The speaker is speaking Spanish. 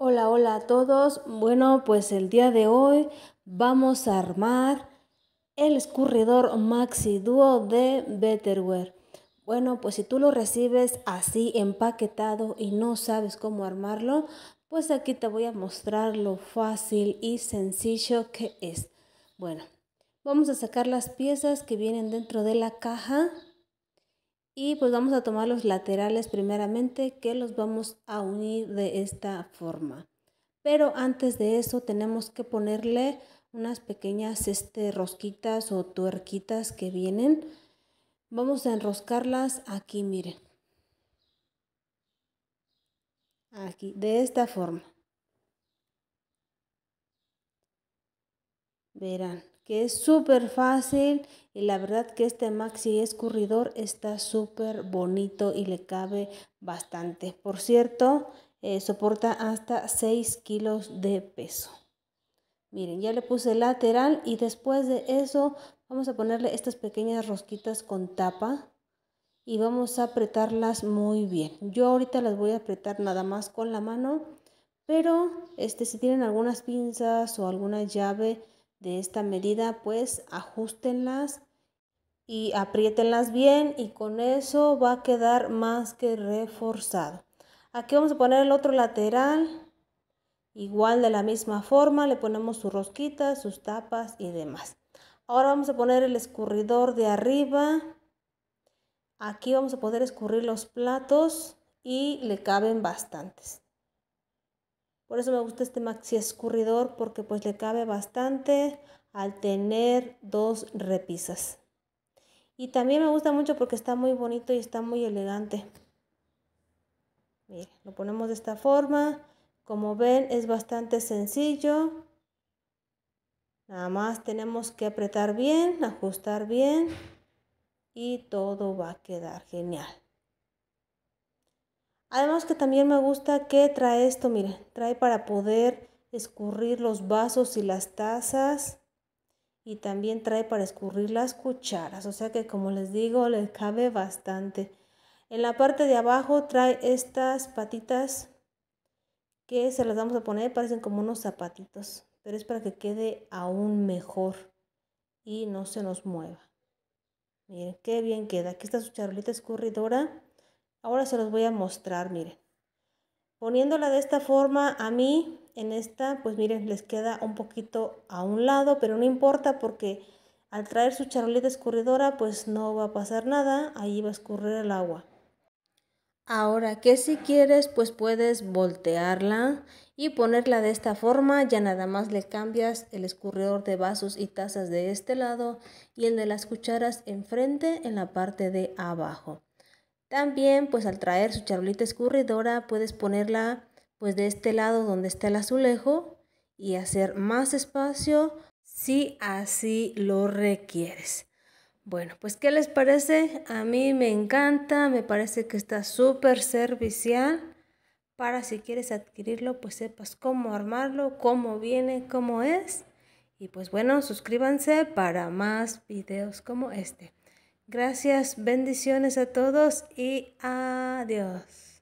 Hola, hola a todos. Bueno, pues el día de hoy vamos a armar el escurridor Maxi Duo de Betterware. Bueno, pues si tú lo recibes así empaquetado y no sabes cómo armarlo, pues aquí te voy a mostrar lo fácil y sencillo que es. Bueno, vamos a sacar las piezas que vienen dentro de la caja. Y pues vamos a tomar los laterales primeramente que los vamos a unir de esta forma. Pero antes de eso tenemos que ponerle unas pequeñas este, rosquitas o tuerquitas que vienen. Vamos a enroscarlas aquí, miren. Aquí, de esta forma. verán que es súper fácil y la verdad que este maxi escurridor está súper bonito y le cabe bastante. Por cierto, eh, soporta hasta 6 kilos de peso. Miren, ya le puse lateral y después de eso vamos a ponerle estas pequeñas rosquitas con tapa y vamos a apretarlas muy bien. Yo ahorita las voy a apretar nada más con la mano, pero este, si tienen algunas pinzas o alguna llave, de esta medida, pues ajustenlas y apriétenlas bien y con eso va a quedar más que reforzado. Aquí vamos a poner el otro lateral, igual de la misma forma, le ponemos sus rosquitas, sus tapas y demás. Ahora vamos a poner el escurridor de arriba. Aquí vamos a poder escurrir los platos y le caben bastantes. Por eso me gusta este maxi escurridor porque pues le cabe bastante al tener dos repisas. Y también me gusta mucho porque está muy bonito y está muy elegante. Miren, lo ponemos de esta forma. Como ven es bastante sencillo. Nada más tenemos que apretar bien, ajustar bien y todo va a quedar genial. Además que también me gusta que trae esto, miren, trae para poder escurrir los vasos y las tazas y también trae para escurrir las cucharas, o sea que como les digo, le cabe bastante. En la parte de abajo trae estas patitas que se las vamos a poner, parecen como unos zapatitos, pero es para que quede aún mejor y no se nos mueva. Miren, qué bien queda. Aquí está su charolita escurridora Ahora se los voy a mostrar, miren. Poniéndola de esta forma, a mí en esta, pues miren, les queda un poquito a un lado, pero no importa porque al traer su charolita escurridora, pues no va a pasar nada, ahí va a escurrir el agua. Ahora que si quieres, pues puedes voltearla y ponerla de esta forma, ya nada más le cambias el escurridor de vasos y tazas de este lado y el de las cucharas enfrente en la parte de abajo. También, pues al traer su charolita escurridora, puedes ponerla pues de este lado donde está el azulejo y hacer más espacio si así lo requieres. Bueno, pues ¿qué les parece? A mí me encanta, me parece que está súper servicial para si quieres adquirirlo, pues sepas cómo armarlo, cómo viene, cómo es. Y pues bueno, suscríbanse para más videos como este. Gracias, bendiciones a todos y adiós.